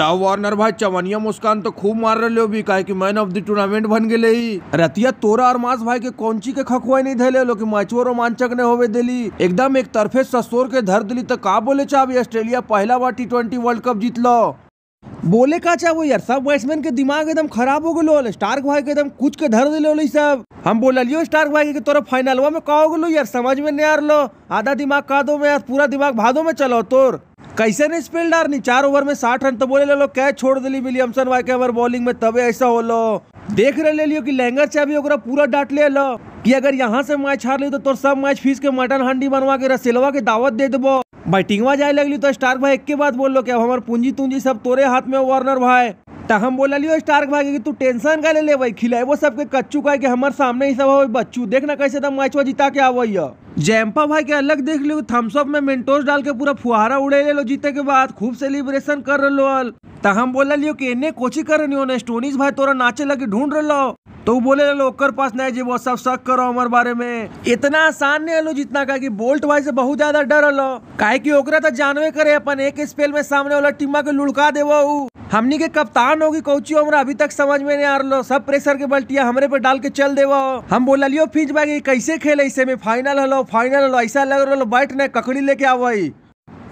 हटाओ वार्नर भाई चवनिया मुस्कान तो खूब मार रहे हो भी कहे की मैन ऑफ द टूर्नामेंट बन गए रतिया तोरा और मास भाई के कौनची के खखुआ नहीं धैले लो कि मैचो रोमांचक ने होवे दिली एकदम एक तरफे ससोर के धर दिली तो का बोले चाह ऑस्ट्रेलिया पहला बार टी वर्ल्ड कप जीत लो बोले का चाहो यार सब बैट्समैन के दिमाग एकदम खराब हो गलो स्टार्क भाई के एकदम कुछ के धर दिले सब हम बोलियो स्टार्क भाई के तोरा फाइनलवा में का हो गलो यार समझ में नहीं आ रो आधा दिमाग का दो में यार पूरा दिमाग भादो में चलो तोर कैसे नहीं स्पेल डार नहीं चार ओवर में साठ रन तो बोले ले लो कैच छोड़ दिली विलियमसन वाई के ओवर बॉलिंग में तबे ऐसा हो लो देख रहे ले लियो कि लैंगर से अभी पूरा डांट ले लो कि अगर यहाँ से मैच हार ली तो तोर सब मैच फीस के मटन हांडी बनवा के रसेलवा के दावत दे देबो बैटिंगवा जाए लगली तो स्टार्क भाई एक के बाद बोल लो कि अब हमारे पूंजी तुंजी सब तोरे हाथ में वार्नर भाई तो हम बोला लियो स्टार्क भाई कि तू टेंशन का ले ले भाई खिलाए वो सबके कच्चू का कि हमारे सामने ही सब हो बच्चू देखना कैसे तब मैच वो जिता के आवैया जैम्पा भाई के अलग देख लो थम्सअप में मेंटोस डाल के पूरा फुहारा उड़े लो जीते के बाद खूब सेलिब्रेशन कर रहे लोल तो हम बोला लियो कि इन्हें कोची कर रही हो स्टोनीज भाई तोरा नाचे लगे ढूंढ रहे लो तो बोले लो ओकर पास नहीं वो सब शक करो हमार बारे में इतना आसान नहीं लो जितना का कि बोल्ट भाई से बहुत ज्यादा डर लो काहे की ओकरा तो जानवे करे अपन एक स्पेल में सामने वाला टीमा के लुड़का देवो हमनी के कप्तान होगी कोची हमरा अभी तक समझ में नहीं आ रहा सब प्रेशर के बल्टिया हमरे पे डाल के चल देव हम बोला लियो फिंच भाई कैसे खेले सेमी फाइनल हलो फाइनल हलो ऐसा लग रहा बैठ नहीं ककड़ी लेके आवई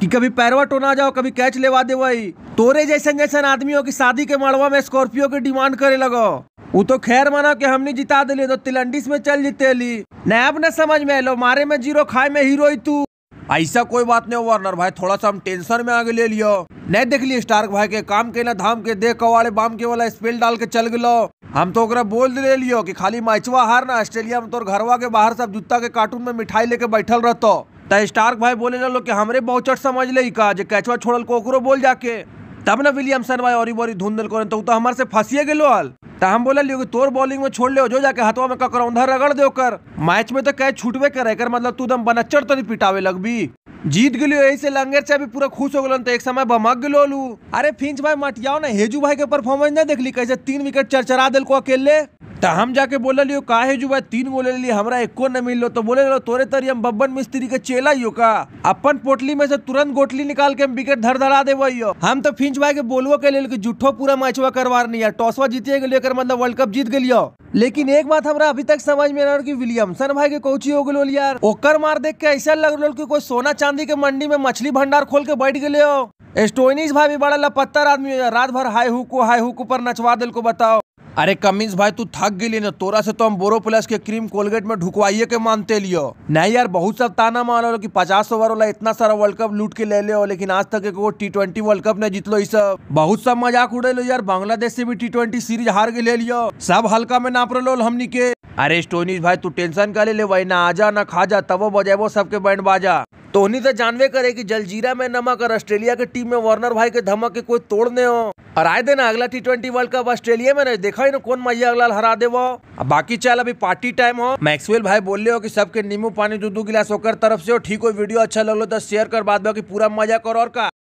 कि कभी पैरवा टोना जाओ कभी कैच लेवा देवई तोरे जैसे आदमी हो की शादी के मड़वा में स्कॉर्पियो की डिमांड करे लगो वो तो खैर माना कि हमने जिता दिली तो तिलंडिस में चल जीते ली नैब समझ में लो मारे में जीरो खाए में हीरो ही तू ऐसा कोई बात नहीं वार्नर भाई थोड़ा सा हम टेंशन में आगे ले लियो नहीं देख लिये स्टार्क भाई के काम के ना धाम के देख कवाड़े बाम के वाला स्पेल डाल के चल गलो हम तो बोल दे लियो कि खाली मैचवा हार ना ऑस्ट्रेलिया में तो घरवा के बाहर सब जूता के कार्टून में मिठाई लेके बैठल रहो तो स्टार्क भाई बोले लो कि हमरे बहुचट समझ ले का जो कैचवा छोड़ल कोकरो बोल जाके तब ना विलियमसन भाई और बोरी धुंधल करें तो, तो हमारे से फंसिए गलो हल हम बोला लियो तोर बॉलिंग में छोड़ ले जो जाके हाथों में ककर उधर रगड़ दे कर मैच में तो कह छूटबे करे कर मतलब तू दम बनच्चर तो नहीं पिटावे लगबी जीत गलियो यही से लंगेर से अभी पूरा खुश हो गलन तो एक समय बमक गलो लू अरे फिंच भाई मटियाओ ना हेजू भाई के परफॉर्मेंस ना देखली कैसे तीन विकेट चरचरा दिल को अकेले तो हम जाके बोलल यो जो भाई तीन गो ले लिये हमारा एको न लो तो बोले लो तोरे तरी हम बब्बन मिस्त्री के चेला यो का अपन पोटली में से तुरंत गोटली निकाल के हम विकेट धर धरा दे वही हम तो फिंच भाई के बोलवो के लिए जुठो पूरा मैचवा करवा नहीं है टॉसवा जीते के लिए मतलब वर्ल्ड कप जीत गलियो लेकिन एक बात हमारा अभी तक समझ में आ रहा विलियमसन भाई के कोची हो गलो यार ओकर मार देख के ऐसा लग रहा की कोई सोना चांदी के मंडी में मछली भंडार खोल के बैठ गए हो स्टोइनिस भाई भी बड़ा लपत्तर आदमी रात भर हाई हुकू हाई हुकू पर नचवा दिल को बताओ अरे कमिंस भाई तू थक गई ना तोरा से तो हम बोरो प्लस के क्रीम कोलगेट में ढुकवाइए के मानते लियो नहीं यार बहुत सब ताना मान लो की पचास ओवर वाला इतना सारा वर्ल्ड कप लूट के ले लो लेकिन आज तक एक टी ट्वेंटी वर्ल्ड कप ने जीतलो इस बहुत सब मजाक उड़े लो यार बांग्लादेश से भी टी ट्वेंटी सीरीज हार के ले लियो सब हल्का में नाप रोल हमनी के अरे स्टोनीज भाई तू टेंशन कर ले ले वही ना आजा ना खा जा तबो बजेबो सबके बैंड बाजा तोहनी तो जानवे करे कि जलजीरा में नमक और ऑस्ट्रेलिया के टीम में वार्नर भाई के धमक के कोई तोड़ हो और आए दिन अगला T twenty world cup Australia में नहीं देखा ही ना कौन मैया अगला हरा दे वो बाकी चल अभी पार्टी टाइम हो मैक्सवेल भाई बोल रहे हो कि सबके नींबू पानी दो दो गिलास होकर तरफ से हो ठीक हो वीडियो अच्छा लग लो तो शेयर कर बाद बाकी पूरा मजा करो और का